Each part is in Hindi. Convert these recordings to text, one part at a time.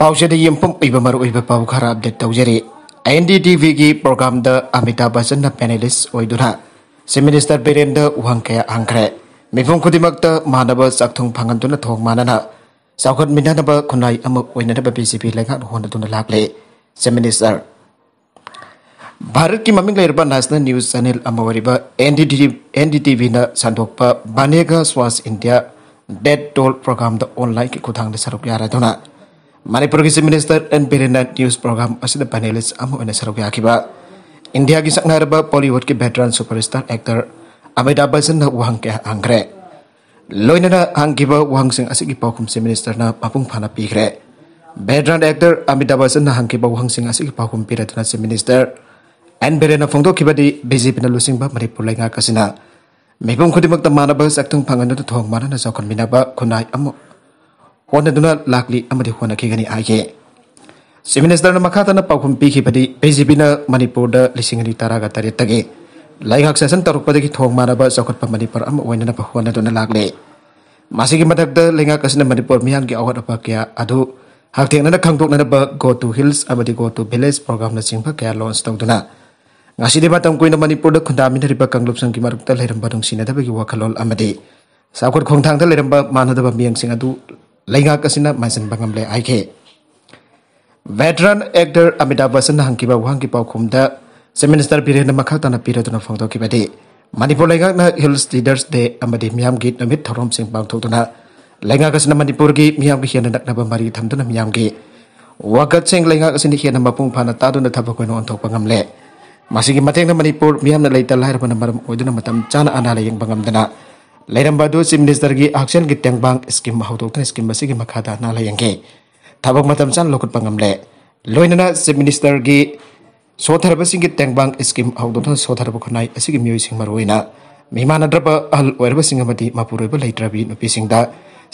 खरा अपडेट तौजरी N D T V programme Amitabh Bachchan पेनेलीस्ना से मिनीस्टर बीरें वहां क्या हंग्रे मिफू खुद मानव चाथों फंगन थो मानना चौहत्मीनब खुनाब बी जे पी लेना लाले से मिनीस्टर भारत की मम national news channel N D T N D T V सन्दोप बनेगा स्वास्थ्य इंडिया डेट टोल पोग्राम ऑनलाइन की खुद सरुक यादना Mari Kisi Minister and Birinat News Program as the panelis amu ana akiba. India kisah ngarba Bollywood ke veteran superstar actor Amitabh Bachchan na wang ke angre. Loina na angkiba wang sing asik ipa kum si minister na papung phana pigre. Veteran actor Amitabh Bachchan na angkiba wang sing asik ipa kum piratna si minister. And Birena Fongdo kiba di busy na lusing ba mari lai ngakasina. Mibong kudimak tamana ba saktung panganan na mana na sokon minaba kunai amu wanda duna lakli amadi huana kegani aye. Seminis dana makata na pau kumpi kipadi bezibina manipur da lisingani taraga tari tagi. Laik hak sasan taruk pada kitong maraba zokot pamanipur am wanda na pau huana duna lakli. Masih kima dakda lenga kasina manipur mihan ki awat apa kia adu. Hak tiang nana kangtuk nana ba go to hills amadi go to village program na singpa kia loan stong duna. Ngasih di batang kuina manipur da kunda amin dari bakang lupsang kimaruk ta lairam badung sinada bagi wakalol amadi. Sakur kong tang ta lairam ba mana da singadu lenga maisen bangam le aike veteran actor amitabh bachchan hangkiba wangki da. se minister na makha tana piraduna phongto kibadi manipur lenga na hills leaders de amadi miyam gi namit thorom sing bang thokduna lenga kasina manipur gi miyam gi hian nak naba mari thamduna miyam gi wakat sing lenga kasina hian mapung phana na thapa ko no onthok bangam le masigi mateng na manipur myam na leita lair bana maram oiduna matam chana ana yang bangam dana ꯂꯩꯔꯝꯕ ꯑꯗꯨ ꯆꯤꯐ ꯃꯤꯅꯤꯁꯇꯔꯒꯤ ꯍꯛꯁꯦꯜꯒꯤ ꯇꯦꯡꯕꯥꯡ ꯁ꯭ꯀꯤꯝ ꯍꯧꯗꯣꯛꯇꯨꯅ ꯁ꯭ꯀꯤꯝ ꯑꯁꯤꯒꯤ ꯃꯈꯥꯗ ꯅꯥ ꯂꯥꯏꯌꯦꯡꯈꯤ ꯊꯕꯛ ꯃꯇꯝ ꯆꯥꯅ ꯂꯧꯈꯠꯄ ꯉꯝꯂꯦ ꯂꯣꯏꯅꯅ ꯆꯤꯐ ꯃꯤꯅꯤꯁꯇꯔꯒꯤ ꯁꯣꯊꯔꯕꯁꯤꯡꯒꯤ ꯇꯦꯡꯕꯥꯡ ꯁ꯭ꯀꯤꯝ ꯍꯧꯗꯣꯛꯇꯨꯅ ꯁꯣꯊꯔꯕ ꯈꯨꯟꯅꯥꯏ ꯑꯁꯤꯒꯤ ꯃꯤꯑꯣꯏꯁꯤꯡ ꯃꯔꯨꯑꯣꯏꯅ ꯃꯤꯃꯥꯟꯅꯗ꯭ꯔꯕ ꯑꯍꯜ ꯑꯣꯏꯔꯕꯁꯤꯡ ꯑꯃꯗꯤ ꯃꯄꯨꯔꯣꯏꯕ ꯂꯩꯇ꯭ꯔꯕꯤ ꯅꯨꯄꯤꯁꯤꯡꯗ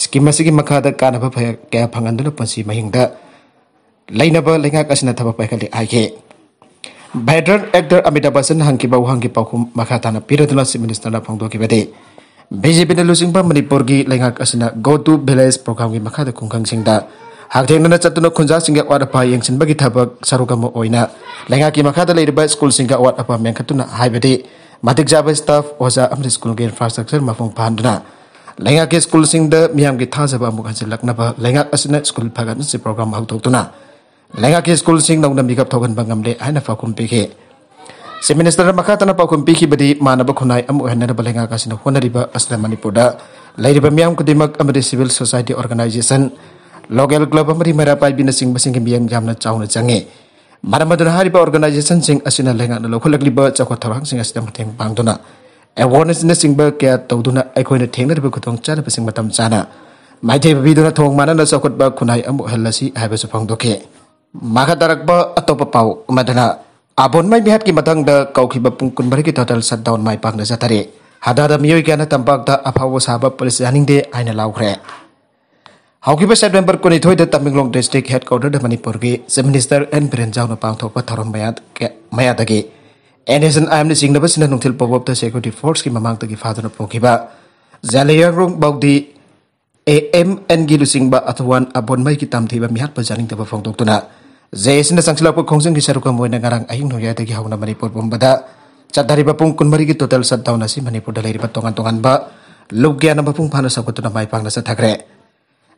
ꯁ꯭ꯀꯤꯝ ꯑꯁꯤꯒꯤ ꯃꯈꯥꯗ ꯀꯥꯟꯅꯕ ꯀꯌꯥ ꯐꯪꯍꯟꯗꯨꯅ ꯄꯨꯟꯁꯤ ꯃꯍꯤꯡꯗ ꯂꯩꯅꯕ ꯂꯩꯉꯥꯛ ꯑꯁꯤꯅ ꯊꯕꯛ ꯄꯥꯏꯈꯠꯂꯤ ꯍꯥꯏꯈꯤ ꯚꯥꯏꯗ꯭ꯔꯟ ꯑꯦꯛꯇꯔ ꯑꯃꯤꯇꯥ ꯕꯆꯟ ꯍꯪꯈꯤꯕ ꯋꯥꯍꯪꯒꯤ ꯄꯥꯎꯈꯨꯝ ꯃꯈꯥ ꯇꯥꯅ ꯄꯤꯔꯗꯨꯅ ꯆꯤꯐ ꯃꯤꯅꯤꯁꯇꯔꯅ ꯐꯣꯡꯗꯣꯛꯈꯤꯕꯗꯤ BJP na lusing pa Manipur gi lengak asina go to village program gi makha da kungkhang singda teng na chatuna khunja singa wada pa yang sin bagi saruga mo oina Lengak gi makha da leiba school singa wada pa meng hai bedi. matik jabai staff oza amri school gi infrastructure mafung pandna Lengak gi school singda miyam gi tha jaba amuk silak lakna ba lenghak asina school phagan si program hak tuna. Lengak gi school sing nong na kap thogan bangam le aina fakum pekhe Si minister maka tana pa khumpi ki badi manaba khunai amu hanna balenga ka sina riba asla manipur da lairiba miam kudimak amri civil society organization local club amri mera pai bina sing basing ki miam jamna chauna change marama Hari hariba organization sing asina lenga na lokhol liba chakho Tawang sing asina mateng pang dona awareness na sing ba kya tawduna aikhoina thengna riba khutong chana basing matam chana माइथाई बिदुना थोंग mana nasa बा kunai अमु हल्लासी हाबे सफंग दोखे माखा दरक ब अतोप पाउ abon mai bihat ki matang da ba pungkun bari ki total down mai pang da jatari hada da miyoi kana tampak da apawo sahaba polis running de aina laukhre haukiba september kuni thoi da long district headquarter da manipur ki minister and bren jaw na pang thok pa thorom mayat maya ki anderson i am ni singna basina nungthil pobop da security force ki mamang dagi fadana ba jaleyang rong baudi am and gilusing ba atwan abon mai ki tamthiba mihat pa janing da phong tuna. ꯖꯦꯁꯤꯅ ꯆꯪꯁꯤꯜꯂꯛꯄ ꯈꯣꯡꯖꯪꯒꯤ ꯁꯔꯨꯛ ꯑꯃ ꯑꯣꯏꯅ ꯉꯔꯥꯡ ꯑꯍꯤꯡ ꯅꯣꯡꯌꯥꯏꯗꯒꯤ ꯍꯧꯅ ꯃꯅꯤꯄꯨꯔ ꯄꯨꯝꯕꯗ ꯆꯠꯊꯔꯤꯕ ꯄꯨꯡ ꯀꯨꯟꯃꯔꯤꯒꯤ ꯇꯣꯇꯦꯜ ꯁꯠꯗꯥꯎꯟ ꯑꯁꯤ ꯃꯅꯤꯄꯨꯔꯗ ꯂꯩꯔꯤꯕ ꯇꯣꯉꯥꯟ ꯇꯣꯉꯥꯟꯕ ꯂꯧ ꯀꯌꯥꯅ ꯃꯄꯨꯡ ꯐꯥꯅ ꯁꯧꯒꯠꯇꯨꯅ ꯃꯥꯏ ꯄꯥꯛꯅ ꯆꯠꯊꯈ꯭ꯔꯦ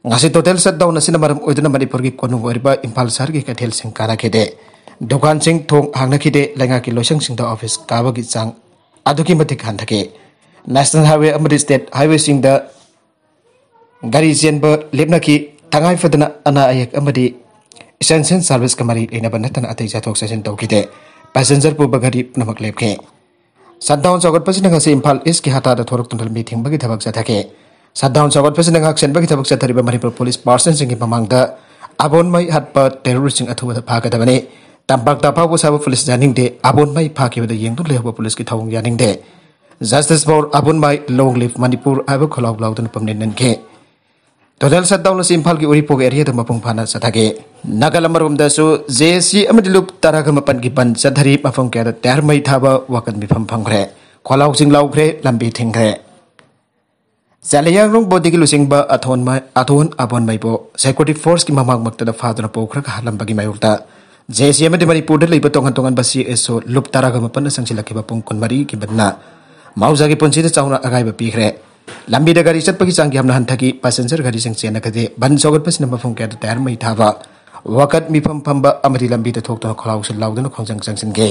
ꯉꯁꯤ ꯇꯣꯇꯦꯜ ꯁꯠꯗꯥꯎꯟ ꯑꯁꯤꯅ ꯃꯔꯝ ꯑꯣꯏꯗꯨꯅ ꯃꯅꯤꯄꯨꯔꯒꯤ ꯀꯣꯅꯨꯡ ꯑꯣꯏꯔꯤꯕ ꯏꯝꯐꯥꯜ ꯁꯍꯔꯒꯤ ꯀꯩꯊꯦꯜꯁꯤꯡ ꯀꯥꯔꯛꯈꯤꯗꯦ ꯗꯨꯀꯥꯟꯁꯤꯡ ꯊꯣꯡ ꯍꯥꯡꯅꯈꯤꯗꯦ ꯂꯩꯉꯥꯛꯀꯤ ꯂꯣꯏꯁꯪꯁꯤꯡꯗ ꯑꯣꯐꯤꯁ ꯀꯥꯕꯒꯤ ꯆꯥꯡ ꯑꯗꯨꯛꯀꯤ ꯃꯇꯤꯛ ꯍꯟꯊꯈꯤ ꯅꯦꯁꯅꯦꯜ ꯍꯥꯏꯋꯦ ꯑꯃꯗꯤ ꯁ꯭ꯇꯦꯠ ꯍꯥꯏꯋꯦꯁꯤꯡꯗ ꯒꯥꯔꯤ ꯆꯦꯟꯕ ꯂꯦꯞꯅꯈꯤ ꯇꯉꯥꯏ ꯐꯗꯅ ꯑꯅꯥ ꯑꯌꯦꯛ ꯑꯃꯗꯤ इसेंशियल सर्विस कमरी लेना नतन अत सैन तौकी पैसेंजर पुब घड़ी नमक लेपे सटडाउन चौगप से नगे इम्फा इसके हटा तुरंतम की तब चाथे सटडाउन की तब चाथरी मनपुर पुलिस पार्सन की ममान अबोनमय हटप टेरोरी अथुद फागदने तंपा तफाव सब पुलिस जानी अबोनमय फागदू लेब पुलिस की थौ जानी जस्टिस बोर्ड अबोनमय लॉन्ग लीव मनपुर खुला खुलाउन पमने ꯇꯣꯇꯦꯜ ꯁꯠꯗꯥꯎꯟꯁꯤ ꯏꯝꯐꯥꯜꯒꯤ ꯎꯔꯤꯄꯣꯛ ꯑꯦꯔꯤꯌꯥꯗ ꯃꯄꯨꯡ ꯐꯥꯅ ꯆꯠꯊꯒꯦ ꯅꯥꯒꯜ ꯑꯃꯔꯣꯝꯗꯁꯨ ꯖꯦ ꯑꯦꯁ ꯁꯤ ꯑꯃꯗꯤ ꯂꯨꯞ ꯇꯔꯥꯒ ꯃꯥꯄꯟꯒꯤ ꯕꯟ ꯆꯠꯊꯔꯤ ꯃꯐꯝ ꯀꯌꯥꯗ ꯇꯌꯥꯔ ꯃꯩ ꯊꯥꯕ ꯋꯥꯀꯟ ꯃꯤꯐꯝ ꯐꯪꯈ꯭ꯔꯦ ꯈꯣꯜꯂꯥꯎ ꯆꯤꯡ ꯂꯥꯎꯈ꯭ꯔꯦ ꯂꯝꯕꯤ ꯊꯤꯡꯈ꯭ꯔꯦ ꯆꯥꯂꯤꯌꯥꯡꯔꯣꯡ ꯕꯣꯗꯤꯒꯤ ꯂꯨꯆꯤꯡꯕ ꯑꯊꯣꯟ ꯑꯊꯣꯟ ꯑꯕꯣꯟ ꯃꯩꯕꯣ ꯁꯦꯀ꯭ꯌꯨꯔꯤꯇꯤ ꯐꯣꯔꯁꯀꯤ ꯃꯃꯥꯡꯃꯛꯇꯗ ꯐꯥꯗꯨꯅ ꯄꯣꯈ꯭ꯔꯒ ꯍꯜꯂꯝꯕꯒꯤ ꯃꯥꯌꯣꯛꯇ ꯖꯦ ꯑꯦꯁ ꯁꯤ ꯑꯃꯗꯤ ꯃꯅꯤꯄꯨꯔꯗ ꯂꯩꯕ ꯇꯣꯉꯥꯟ ꯇꯣꯉꯥꯟꯕ ꯁꯤ ꯑꯦꯁ ꯑꯣ ꯂꯨꯞ ꯇꯔꯥꯒ ꯃꯥꯄꯟꯅ ꯆꯪꯁꯤꯜꯂꯛꯈꯤꯕ ꯄꯨꯡ ꯀꯨꯟꯃꯔꯤꯒꯤ ꯕꯟꯅ ꯃꯍꯧꯁꯥꯒꯤ ꯄꯨꯟꯁꯤꯗ ꯆꯥꯎꯅ ꯑꯀꯥꯏꯕ ꯄꯤꯈ꯭ꯔꯦ Lambi da gari chat pagi sangki hamna hantaki pasensor gari seng sena kate ban sogot pasina mafung kaya da tayar mai wakat mi pam pamba amari lambi da tok tok kolau sen lau dana kong sang sang sen ge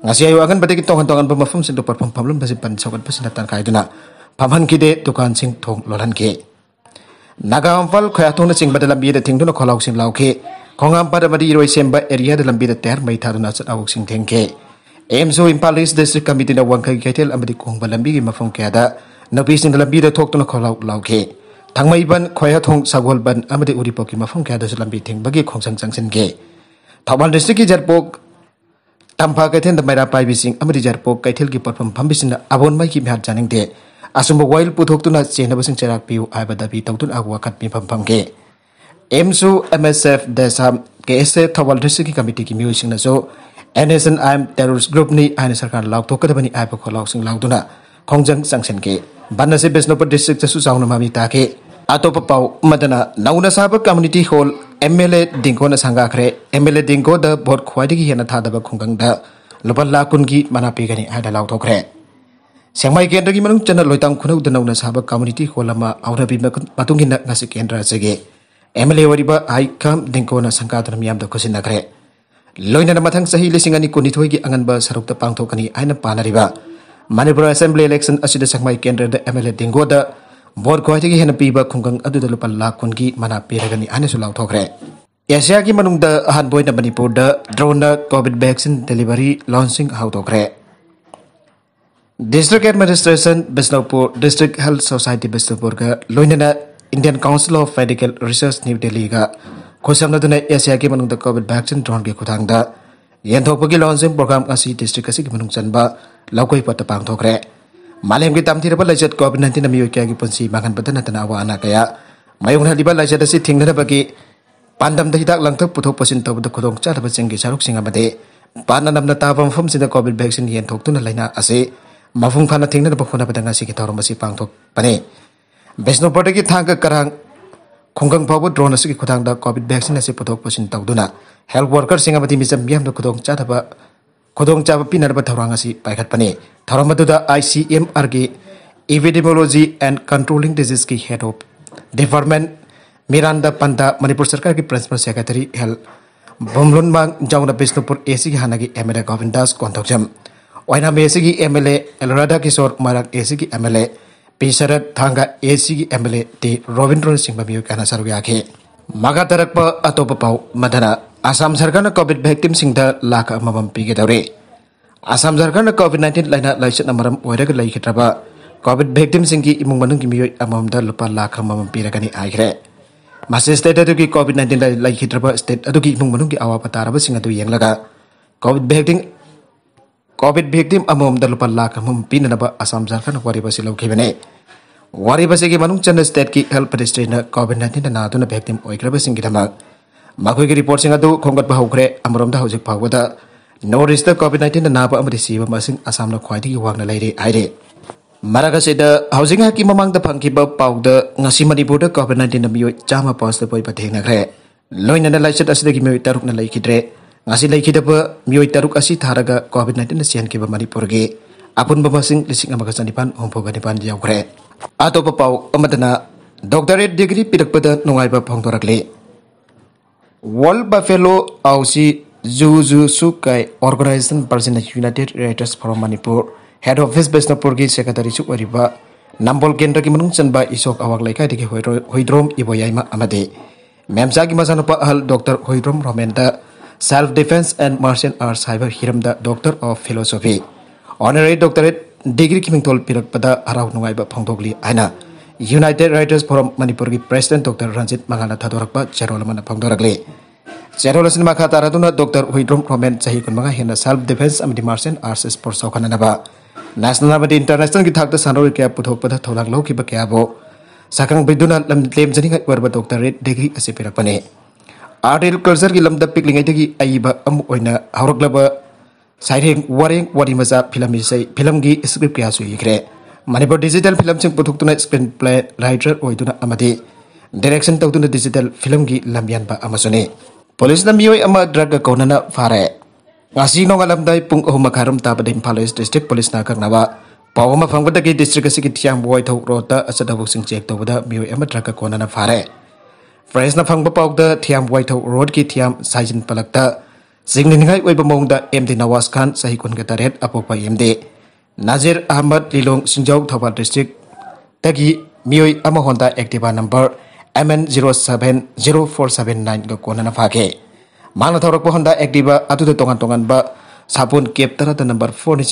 ngasi ayu akan pati kitong hantongan pam mafung sen dopar pam pamlon pasi ban sogot pasina tan kai dana pam han kide sing tong lolan ge naga amfal kaya tong na sing bada lambi da ting dana kolau sen lau ke kong ampa da mari iroi sen ba eria da lambi da tayar mai tara na sen awuk sing teng ke Emso Impalis District Committee na wangkai kaitel amadi kong balambi gi mafung kaya da नबी सिंह लंबी दे थोक तो ना खोला लाओ के थंग में इबन खोया थोंग सागोल बन अमरे उरी पोकी मफ़ों के आदेश लंबी थिंग बगे खोंग संग संग सिंगे थावान रिश्ते की जर पोक तंपा के थे ना मेरा पाई बिसिंग अमरे जर पोक कई थिल की परफ़म भंबी सिंह अबोन माई की मेहर जानेंगे दे असुम्बो वाइल पुधोक तो ना चेन बसिंग चराक पियो आय बदा भी तोक तो ना कट मी भंब भंगे एम सो एम एस एफ दसाम के ऐसे थावान रिश्ते की कमिटी की म्यूजिक ना जो N S N I M terrorist group ने आयने सरकार लाओ तो कदम नहीं आय पकड़ लाओ सिंह तो ना खोंग संग संग भन्नसे बिष्णुपुर डिस्ट्रिक्ट से सुचाउन मामी ताके अतोप पाउ मदना नौना साब कम्युनिटी हॉल एमएलए दिंगो न संगाखरे एमएलए दिंगो द भोट ख्वाइदगी हेन थादब खुंगंग द लुपा लाखुन की मना पेगने हादा लाउथोखरे सेंगमाई केंद्र की मनुंग चन लोइतांग खुनौ द नौना साब कम्युनिटी हॉल मा औरबि मतुंग न नसे केंद्र सेगे एमएलए वरिबा आइकम दिंगो न संगादन मियाम द खुसिन नखरे लोइना मथंग सही लिसिंग अनि कुनिथोई की अंगनबा सरुक्त पांगथोकनी आइन पानरिबा मनपुर असेंबली इलेक्शन संगमा केंद्र एम एल ए दिंगोद वोट खाई हेन पीब खुद लुप लाख कुल की मना पेरगनी लौटोरे एसिया की मनुद अहबोन Manipur drone covid vaccine delivery launching हाथोरे district administration Bishnupur district health society Bishnupur Indian council of medical research new Delhi खुशमदन एसिया की मनुद कोविड वैक्सीन ड्रोन की खुदांगदा yen thok pagi launch program kasi district kasi ki manung chan ba lakoi pa tapang thok re malem ki tam thira ba lajat ko bin nanti namiyo kya gi ponsi mangan patan natana wa ana kaya mayung na liba lajat asi thingna ba ki pandam da hidak langthok puthok pasin to da khodong cha da ching gi singa bade pana namna ta pam phom sin da covid vaccine yen thok tu na laina ase mafung phana thingna ba khona ba da ngasi ki thorom asi pang thok pane besno pate ki thang ka karang खुगं फाव द्रोन खुदा कॉविड भैक्सीन से पुथ पुशन तौदा हेल्थ वर्कर्स मिजम खुद पीनब थी पाखटने थरम आई सी एम आर की इविडेमोलॉजी एंड कंट्रोलिंग डिजीज की हेड ऑफ डिपार्टमेंट मीरान पंडा मनपुर सरकार की प्रिंसिपल सेक्रेटरी हेल्थ बमलुन मांग जाऊन बिष्णुपुर ए सी हाँ की M L A Govind Das Konthoujam ओनामे एम एल एलोराधा किशोर मैरा एम एल ए पिशरत थांगा एसी की एमएलए टी रोविंद्र सिंह मियो कहना सर याखे मगा तरक अतोप पाव मधना आसाम सरकार ने कोविड वैक्टीम सिंह लाख अमम पीगेदौरे आसाम सरकार ने कोविड नाइन्टीन लाइन लाइचना मरम कोविड वैक्टीम सिंह की इमुंग मनुंग की मियो अमम लुप लाख अमम पीरगनी आइरे ꯃꯁꯤ स्टेट ꯑꯗꯨꯒꯤ ꯀꯣꯚꯤꯠ ꯅꯥꯏꯟꯇꯤꯟ ꯂꯩꯈꯤꯗ꯭ꯔꯕ की ꯑꯗꯨꯒꯤ ꯏꯃꯨꯡ ꯃꯅꯨꯡꯒꯤ ꯑꯋꯥꯕ ꯇꯥꯔꯕꯁꯤꯡ ꯑꯗꯨ ꯌꯦꯡꯂꯒ कोविड ꯚꯦꯛꯇꯤꯝ ꯀꯣꯚꯤꯠ ꯚꯦꯛꯇꯤꯝ ꯑꯃꯃꯝꯗ ꯂꯨꯄꯥ ꯂꯥꯈ ꯑꯃꯃꯝ ꯄꯤꯅꯅꯕ ꯑꯁꯥꯝ ꯋꯥꯔꯤꯕꯁꯤꯒꯤ ꯃꯅꯨꯡ ꯆꯟꯅ ꯁ꯭ꯇꯦꯠꯀꯤ ꯍꯦꯜꯊ ꯃꯤꯅꯤꯁꯇ꯭ꯔꯤꯅ ꯀꯣꯚꯤꯗ ꯅꯥꯏꯟꯇꯤꯟꯗ ꯅꯥꯗꯨꯅ ꯚꯦꯛꯇꯤꯝ ꯑꯣꯏꯈ꯭ꯔꯕꯁꯤꯡꯒꯤꯗꯃꯛ ꯃꯈꯣꯏꯒꯤ ꯔꯤꯄꯣꯔꯠꯁꯤꯡ ꯑꯗꯨ ꯈꯣꯝꯒꯠꯄ ꯍꯧꯈ꯭ꯔꯦ ꯑꯃꯔꯣꯝꯗ ꯍꯧꯖꯤꯛ ꯐꯥꯎꯕꯗ ꯅꯣꯔꯠ ꯏꯁꯇ ꯀꯣꯚꯤꯗ ꯅꯥꯏꯟꯇꯤꯟꯗ ꯅꯥꯕ ꯑꯃꯗꯤ ꯁꯤꯕ ꯃꯁꯤꯡ ꯑꯁꯥꯝꯅ ꯈ꯭ꯋꯥꯏꯗꯒꯤ ꯋꯥꯡꯅ ꯂꯩꯔꯦ ꯍꯥꯏꯔꯦ ꯃꯔꯛ ꯑꯁꯤꯗ ꯍꯧꯖꯤꯛ ꯉꯥꯏꯍꯥꯛꯀꯤ ꯃꯃꯥꯡꯗ ꯐꯪꯈꯤꯕ ꯄꯥꯎꯗ ꯉꯁꯤ ꯃꯅꯤꯄꯨꯔꯗ ꯀꯣꯚꯤꯗ ꯅꯥꯏꯟꯇꯤꯟꯗ ꯃꯤꯑꯣꯏ ꯆꯥꯝꯃ ꯄꯥꯁꯇ ꯄꯣꯏꯕ ꯊꯦꯡꯅꯈ꯭ꯔꯦ ꯂꯣꯏꯅꯅ ꯂꯥꯏꯆꯠ ꯑꯁꯤꯗꯒꯤ ꯃꯤꯑꯣꯏ ꯇꯔꯨꯛꯅ ꯂꯩꯈꯤꯗ꯭ꯔꯦ ꯉꯁꯤ ꯂꯩꯈꯤꯗꯕ ꯃꯤꯑꯣꯏ ꯇꯔꯨꯛ ꯑꯁꯤ ꯊꯥꯔꯒ ꯀꯣꯚꯤꯗ ꯅꯥꯏꯟꯇꯤꯟꯅ ꯆꯦꯟꯈꯤꯕ ꯃꯅꯤꯄꯨꯔꯒꯤ apun pamasing lisik nga magasanipan ang pagkanipan diyaw kre. Ato papaw amadana doctorate degree pinagpada nungay pa pang torakli. wal Buffalo Ausi Zuzu Sukai Organization Person United Writers from Manipur Head Office Besnapur ki Secretary Suk Wariba Nampol Kendra ki manung sanba isok awak leka dike hoidrom iboyaima amade. Memsa ki masanapa hal dokter Hoidrom Romenta Self Defense and Martial Arts Cyber Hiram the Doctor of Philosophy. Honorary doctorate degree की मिंगतोल पीरपद हराव नुब फोदी है यूनाइटेड राइटर्स फोरम मणिपुर की प्रेसिडेंट डॉक्टर रंजीत मंगाना थादोरप चेरोल फोदी चेरोल माखा तारा डॉक्टर हुईद्रोम रोमेन चाही कुनमगा हेन self defence martial arts sports चौखनब नेशनल इंटरनेशनल की थाक सानौ क्या पुथोपद थोलांग लौब क्या साखंबीदुना लेमजनी वर्ब डॉक्टरेट डिग्री पीरपने आर्ट एंड कल्चर की लम्द पिकलीद अयब हौरलब साइरेंग वरेंग वरीमजा फिल्म फिल्म की स्क्रिप्ट क्या सुग्रे मनपुर डिजिटल फिल्म पुथुक्तुना स्क्रीन प्ले राइटर होइदुना डायरेक्शन तौदुना डिजिटल फिल्म की लमयानबा अमसुने पुलिस मियोय अमा ड्रग कौनना फारे ngasi nongalamdai pung ahum makharam tabade imphal east district police na kangnawa pawama phangwadagi district asigi thiam boy thok rota asadabuk sing check tobada mioi ama draka konana phare फ्रेस न फंग पाउद थियाम वाइथ रोड की Thiyam साइजन पलकता Zing ning ngai wibamong da MD Nawaz Khan sa hikun ka taret apopa MD. Nazir Ahmad Lilong Sinjauk Thawal District. Tagi miyoi amahonda aktiba number MN070479 ga konana fake. Mana thawrak pohonda aktiba atu de tongan tongan ba sapun da number 4 ni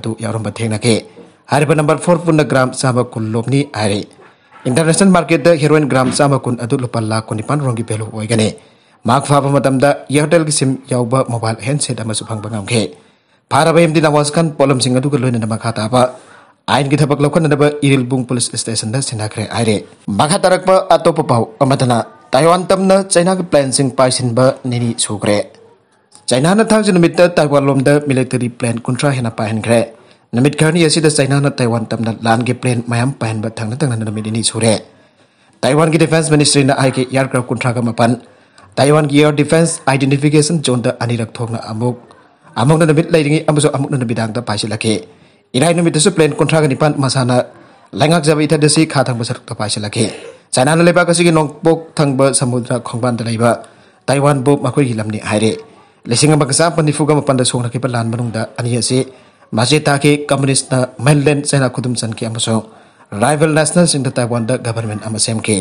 tu yaurum ba thengna ke. Hari ba number 4 punna gram sahabat kulub ni hari. International market da heroin gram sahabat kun adu lupa la kundipan rongi pelu wai mak fa ba da airtel ki sim yauba mobile handset ama su phang bangam ke phara ba di nawas kan polam sing adu gelo na makha ta ba ain ki thapak lokan na ba iril bung police station da sina kre aire makha tarak ba atop pau amatana taiwan tam na china ki plan sing sin ba nini sukre china na thang numit ta taiwan lom da military plan kontra hena pa hen kre Namit khani da china na taiwan tam na lan plan mayam pa hen ba thang na thang na numit su sure Taiwan ki Defense Ministry na ai ki kontra kuntra mapan Taiwan Gear Defense Identification Zone da anirak thokna amuk amuk na namit lairingi amso amuk na namidang da paisila ke irai namit su plane kontra ga nipan masana lengak jabi ita desi kha thang basar da China na leba kasi nong nongpok thang ba samudra khongban da leba Taiwan bo makoi hilamni haire lesinga bagsa panifu ga mapan da songna ke palan manung da ani ase maje ta ke communist na mainland China khudum chan ke amso rival national sing da Taiwan da government amasem ke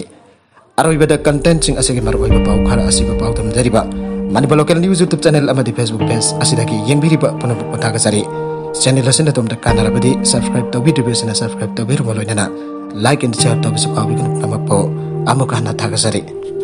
aro ibada content sing asigi maru oi bapau khara asi bapau tam dari ba mani ba local news youtube channel di facebook page asidaki yang biri ba ponu kota ga sari channel la senda tom da kanara badi subscribe to video besena subscribe to biru maloi nana like and share to bisu pa wikin nama po amu kana thaga sari